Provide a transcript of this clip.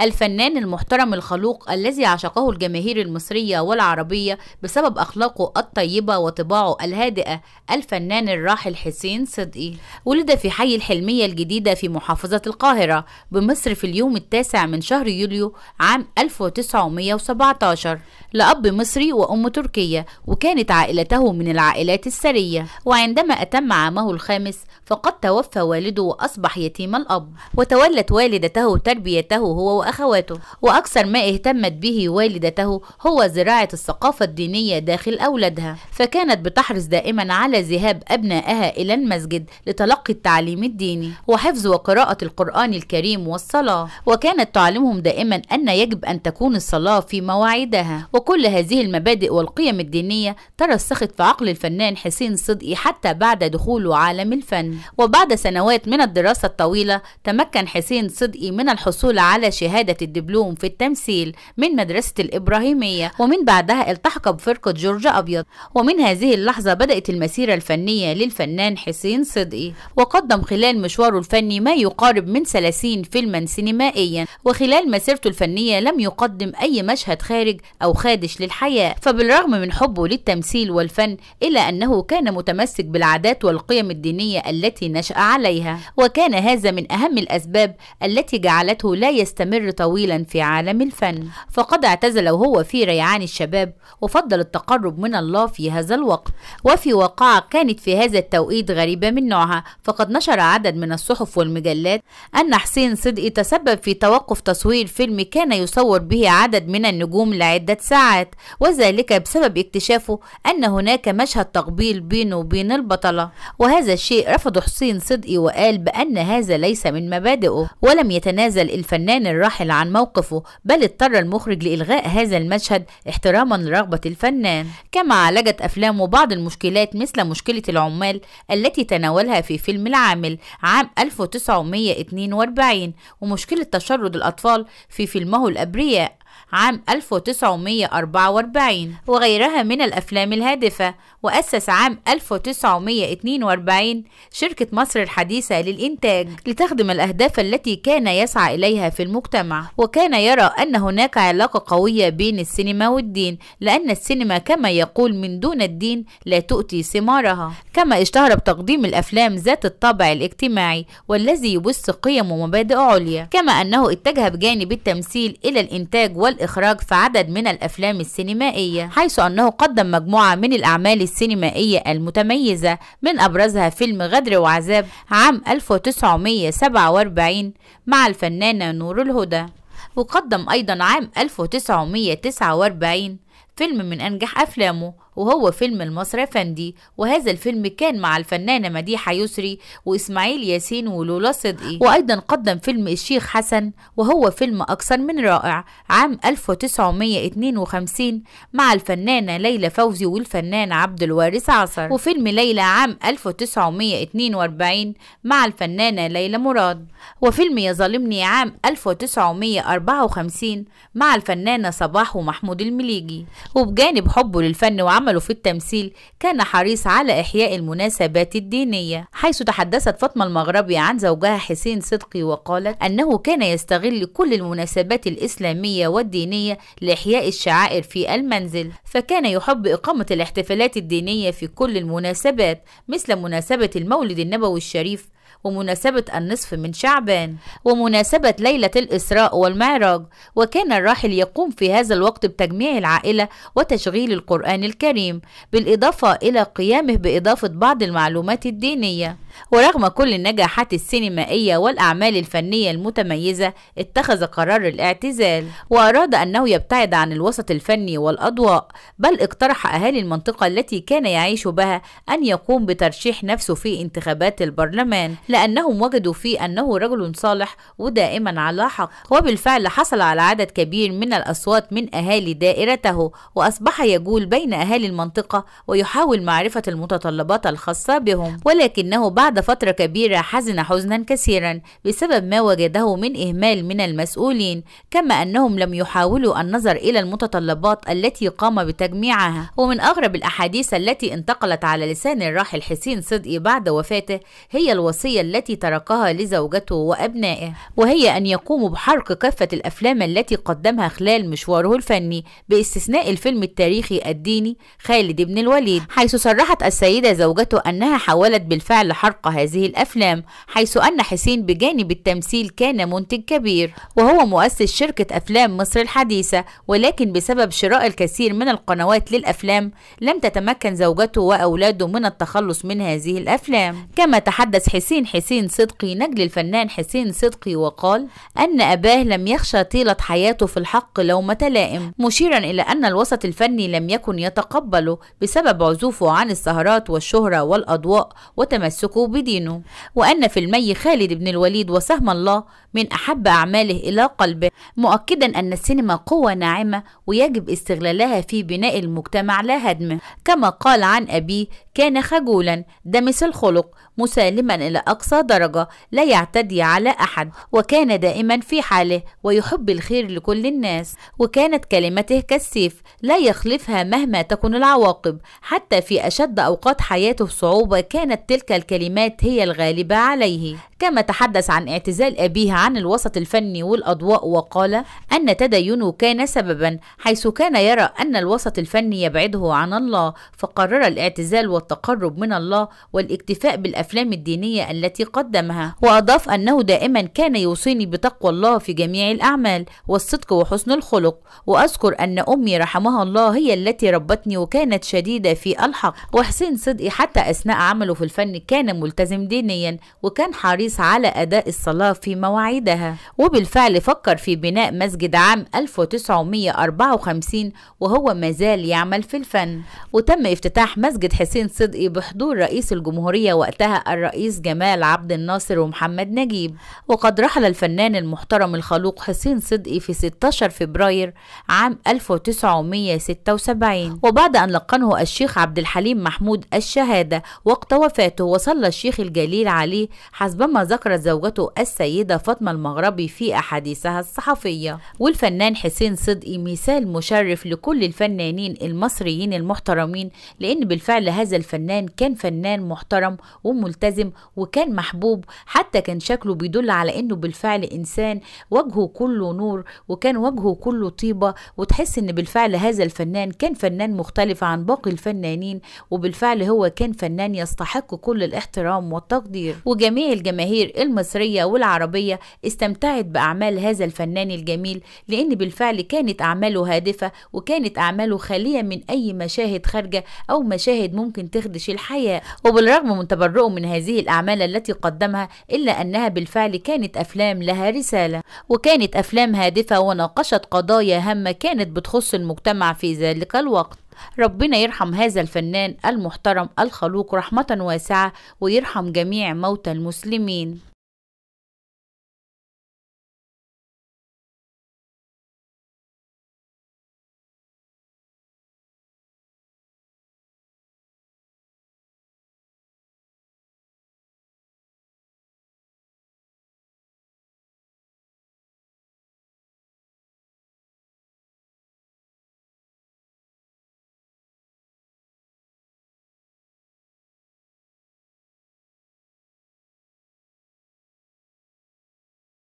الفنان المحترم الخلوق الذي عشقه الجماهير المصرية والعربية بسبب أخلاقه الطيبة وطباعه الهادئة الفنان الراحل حسين صدقي ولد في حي الحلمية الجديدة في محافظة القاهرة بمصر في اليوم التاسع من شهر يوليو عام 1917 لأب مصري وأم تركية وكانت عائلته من العائلات السرية وعندما أتم عامه الخامس فقد توفى والده وأصبح يتيم الأب وتولت والدته تربيته هو وأخواته وأكثر ما اهتمت به والدته هو زراعة الثقافة الدينية داخل أولادها فكانت بتحرص دائما على ذهاب أبنائها إلى المسجد لتلقي التعليم الديني وحفظ وقراءة القرآن الكريم والصلاة وكانت تعلمهم دائما أن يجب أن تكون الصلاة في مواعيدها وكل هذه المبادئ والقيم الدينية ترسخت في عقل الفنان حسين صدقي حتى بعد دخوله عالم الفن وبعد سنوات من الدراسة الطويلة تمكن حسين صدقي من الحصول على شهادة شهادة الدبلوم في التمثيل من مدرسة الإبراهيمية ومن بعدها التحق بفرقة جورج أبيض ومن هذه اللحظة بدأت المسيرة الفنية للفنان حسين صدقي وقدم خلال مشواره الفني ما يقارب من 30 فيلما سينمائيا وخلال مسيرته الفنية لم يقدم أي مشهد خارج أو خادش للحياة فبالرغم من حبه للتمثيل والفن إلا أنه كان متمسك بالعادات والقيم الدينية التي نشأ عليها وكان هذا من أهم الأسباب التي جعلته لا يستمر يستمر طويلا في عالم الفن فقد اعتزل وهو في ريعان الشباب وفضل التقرب من الله في هذا الوقت وفي واقعة كانت في هذا التوقيت غريبة من نوعها فقد نشر عدد من الصحف والمجلات أن حسين صدقي تسبب في توقف تصوير فيلم كان يصور به عدد من النجوم لعدة ساعات وذلك بسبب اكتشافه أن هناك مشهد تقبيل بينه وبين البطلة وهذا الشيء رفضه حسين صدقي وقال بأن هذا ليس من مبادئه ولم يتنازل الفنان الرائع الراحل عن موقفه بل اضطر المخرج لإلغاء هذا المشهد احتراما لرغبة الفنان كما عالجت أفلامه بعض المشكلات مثل مشكلة العمال التي تناولها في فيلم العامل عام 1942 ومشكلة تشرد الأطفال في فيلمه الأبرياء عام 1944 وغيرها من الأفلام الهادفة وأسس عام 1942 شركة مصر الحديثة للإنتاج لتخدم الأهداف التي كان يسعى إليها في المجتمع وكان يرى أن هناك علاقة قوية بين السينما والدين لأن السينما كما يقول من دون الدين لا تؤتي ثمارها كما اشتهر بتقديم الأفلام ذات الطابع الاجتماعي والذي يبث قيم ومبادئ عليا كما أنه اتجه بجانب التمثيل إلى الإنتاج والإخراج في عدد من الأفلام السينمائية حيث أنه قدم مجموعة من الأعمال السينمائية المتميزة من أبرزها فيلم غدر وعذاب عام 1947 مع الفنانة نور الهدى وقدم أيضا عام 1949 فيلم من أنجح أفلامه وهو فيلم المصري فندي وهذا الفيلم كان مع الفنانة مديحة يسري وإسماعيل ياسين ولولا صدقي وأيضا قدم فيلم الشيخ حسن وهو فيلم أكثر من رائع عام 1952 مع الفنانة ليلى فوزي والفنان عبد الوارث عصر وفيلم ليلى عام 1942 مع الفنانة ليلى مراد وفيلم يا ظالمني عام 1954 مع الفنانة صباح ومحمود المليجي وبجانب حبه للفن وعمله في التمثيل كان حريص على إحياء المناسبات الدينية حيث تحدثت فاطمة المغربي عن زوجها حسين صدقي وقالت أنه كان يستغل كل المناسبات الإسلامية والدينية لإحياء الشعائر في المنزل فكان يحب إقامة الاحتفالات الدينية في كل المناسبات مثل مناسبة المولد النبوي الشريف ومناسبة النصف من شعبان ومناسبة ليلة الإسراء والمعراج وكان الراحل يقوم في هذا الوقت بتجميع العائلة وتشغيل القرآن الكريم بالإضافة إلى قيامه بإضافة بعض المعلومات الدينية ورغم كل النجاحات السينمائية والأعمال الفنية المتميزة اتخذ قرار الاعتزال وأراد أنه يبتعد عن الوسط الفني والأضواء بل اقترح أهالي المنطقة التي كان يعيش بها أن يقوم بترشيح نفسه في انتخابات البرلمان لأنهم وجدوا فيه أنه رجل صالح ودائما على حق وبالفعل حصل على عدد كبير من الأصوات من أهالي دائرته وأصبح يجول بين أهالي المنطقة ويحاول معرفة المتطلبات الخاصة بهم ولكنه بعد بعد فترة كبيرة حزن حزنا كثيرا بسبب ما وجده من إهمال من المسؤولين كما أنهم لم يحاولوا النظر إلى المتطلبات التي قام بتجميعها ومن أغرب الأحاديث التي انتقلت على لسان الراحل حسين صدقي بعد وفاته هي الوصية التي تركها لزوجته وأبنائه وهي أن يقوموا بحرق كافة الأفلام التي قدمها خلال مشواره الفني باستثناء الفيلم التاريخي الديني خالد بن الوليد حيث صرحت السيدة زوجته أنها حاولت بالفعل حرق حق هذه الأفلام حيث أن حسين بجانب التمثيل كان منتج كبير وهو مؤسس شركة أفلام مصر الحديثة ولكن بسبب شراء الكثير من القنوات للأفلام لم تتمكن زوجته وأولاده من التخلص من هذه الأفلام كما تحدث حسين حسين صدقي نجل الفنان حسين صدقي وقال أن أباه لم يخشى طيلة حياته في الحق لومة لائم مشيرا إلى أن الوسط الفني لم يكن يتقبله بسبب عزوفه عن السهرات والشهرة والأضواء وتمسكه يعتنق بدينه وأن في المي خالد بن الوليد وسهم الله من أحب أعماله إلى قلبه مؤكدا أن السينما قوة ناعمة ويجب استغلالها في بناء المجتمع لا هدمه كما قال عن أبيه كان خجولا دمس الخلق مسالما إلى أقصى درجة لا يعتدي على أحد وكان دائما في حاله ويحب الخير لكل الناس وكانت كلمته كالسيف لا يخلفها مهما تكن العواقب حتى في أشد أوقات حياته صعوبة كانت تلك الكلمات هي الغالبة عليه كما تحدث عن اعتزال أبيه عن الوسط الفني والأضواء وقال أن تدينه كان سببا حيث كان يرى أن الوسط الفني يبعده عن الله فقرر الاعتزال والتقرب من الله والاكتفاء بالأفلام الدينية التي قدمها وأضاف أنه دائما كان يوصيني بتقوى الله في جميع الأعمال والصدق وحسن الخلق وأذكر أن أمي رحمها الله هي التي ربتني وكانت شديدة في الحق وحسين صدقي حتى أثناء عمله في الفن كان ملتزم دينيا وكان حريص الحريص على أداء الصلاة في مواعيدها وبالفعل فكر في بناء مسجد عام 1954 وهو مازال يعمل في الفن وتم افتتاح مسجد حسين صدقي بحضور رئيس الجمهورية وقتها الرئيس جمال عبد الناصر ومحمد نجيب وقد رحل الفنان المحترم الخلوق حسين صدقي في 16 فبراير عام 1976 وبعد أن لقنه الشيخ عبد الحليم محمود الشهادة وقت وفاته وصلى الشيخ الجليل عليه حسبما كما ذكرت زوجته السيدة فاطمة المغربي في أحاديثها الصحفية والفنان حسين صدقي مثال مشرف لكل الفنانين المصريين المحترمين لأن بالفعل هذا الفنان كان فنان محترم وملتزم وكان محبوب حتى كان شكله بيدل على أنه بالفعل إنسان وجهه كله نور وكان وجهه كله طيبة وتحس أن بالفعل هذا الفنان كان فنان مختلف عن باقي الفنانين وبالفعل هو كان فنان يستحق كل الاحترام والتقدير وجميع الجماهير الجماهير المصرية والعربية استمتعت بأعمال هذا الفنان الجميل لأن بالفعل كانت أعماله هادفة وكانت أعماله خالية من أي مشاهد خارجة أو مشاهد ممكن تخدش الحياة وبالرغم من تبرؤه من هذه الأعمال التي قدمها إلا أنها بالفعل كانت أفلام لها رسالة وكانت أفلام هادفة وناقشت قضايا هامة كانت بتخص المجتمع في ذلك الوقت ربنا يرحم هذا الفنان المحترم الخلوق رحمة واسعة ويرحم جميع موتى المسلمين